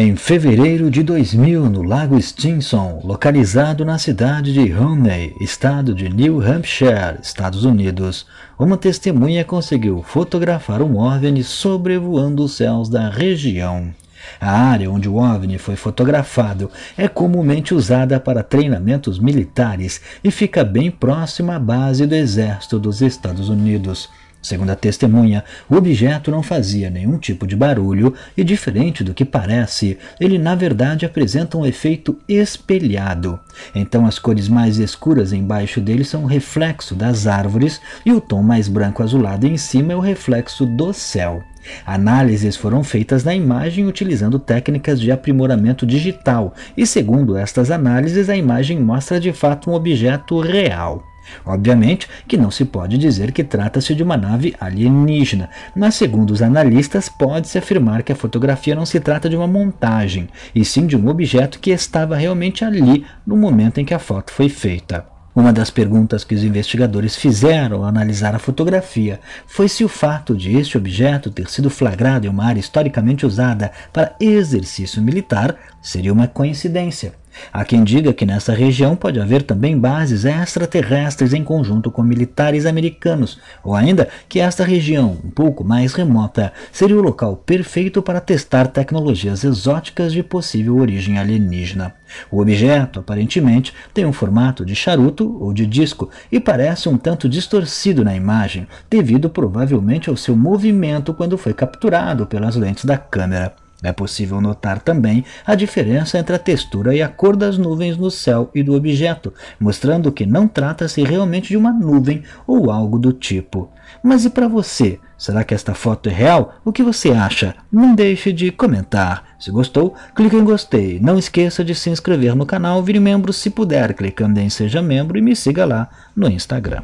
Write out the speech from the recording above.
Em fevereiro de 2000, no Lago Stinson, localizado na cidade de Romney, estado de New Hampshire, Estados Unidos, uma testemunha conseguiu fotografar um OVNI sobrevoando os céus da região. A área onde o OVNI foi fotografado é comumente usada para treinamentos militares e fica bem próxima à base do Exército dos Estados Unidos. Segundo a testemunha, o objeto não fazia nenhum tipo de barulho e, diferente do que parece, ele na verdade apresenta um efeito espelhado. Então, as cores mais escuras embaixo dele são o reflexo das árvores e o tom mais branco azulado em cima é o reflexo do céu. Análises foram feitas na imagem utilizando técnicas de aprimoramento digital, e segundo estas análises, a imagem mostra de fato um objeto real. Obviamente que não se pode dizer que trata-se de uma nave alienígena, mas segundo os analistas, pode-se afirmar que a fotografia não se trata de uma montagem, e sim de um objeto que estava realmente ali no momento em que a foto foi feita. Uma das perguntas que os investigadores fizeram ao analisar a fotografia foi se o fato de este objeto ter sido flagrado em uma área historicamente usada para exercício militar seria uma coincidência. Há quem diga que nessa região pode haver também bases extraterrestres em conjunto com militares americanos, ou ainda que esta região, um pouco mais remota, seria o local perfeito para testar tecnologias exóticas de possível origem alienígena. O objeto, aparentemente, tem um formato de charuto ou de disco e parece um tanto distorcido na imagem, devido provavelmente ao seu movimento quando foi capturado pelas lentes da câmera. É possível notar também a diferença entre a textura e a cor das nuvens no céu e do objeto, mostrando que não trata-se realmente de uma nuvem ou algo do tipo. Mas e para você? Será que esta foto é real? O que você acha? Não deixe de comentar. Se gostou, clique em gostei. Não esqueça de se inscrever no canal, vire membro se puder, clicando em seja membro e me siga lá no Instagram.